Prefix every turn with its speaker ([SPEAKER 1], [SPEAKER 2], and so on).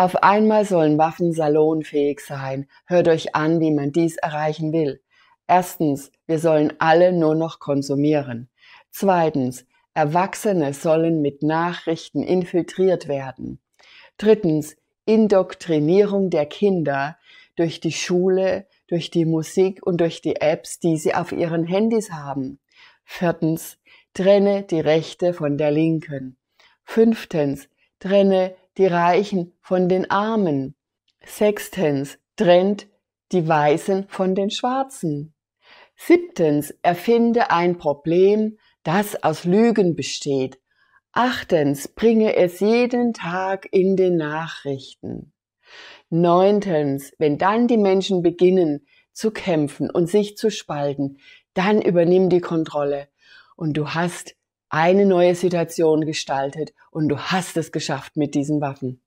[SPEAKER 1] Auf einmal sollen Waffen salonfähig sein. Hört euch an, wie man dies erreichen will. Erstens, wir sollen alle nur noch konsumieren. Zweitens, Erwachsene sollen mit Nachrichten infiltriert werden. Drittens, Indoktrinierung der Kinder durch die Schule, durch die Musik und durch die Apps, die sie auf ihren Handys haben. Viertens, trenne die Rechte von der Linken. Fünftens, trenne die Reichen von den Armen. Sechstens trennt die Weißen von den Schwarzen. Siebtens erfinde ein Problem, das aus Lügen besteht. Achtens bringe es jeden Tag in den Nachrichten. Neuntens, wenn dann die Menschen beginnen zu kämpfen und sich zu spalten, dann übernimm die Kontrolle und du hast eine neue Situation gestaltet und du hast es geschafft mit diesen Waffen.